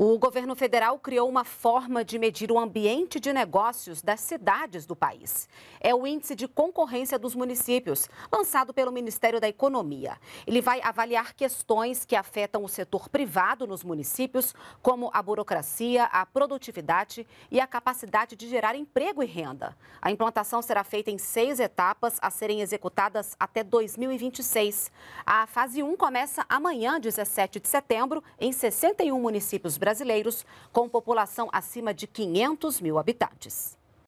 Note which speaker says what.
Speaker 1: O governo federal criou uma forma de medir o ambiente de negócios das cidades do país. É o Índice de Concorrência dos Municípios, lançado pelo Ministério da Economia. Ele vai avaliar questões que afetam o setor privado nos municípios, como a burocracia, a produtividade e a capacidade de gerar emprego e renda. A implantação será feita em seis etapas a serem executadas até 2026. A fase 1 começa amanhã, 17 de setembro, em 61 municípios brasileiros brasileiros com população acima de 500 mil habitantes.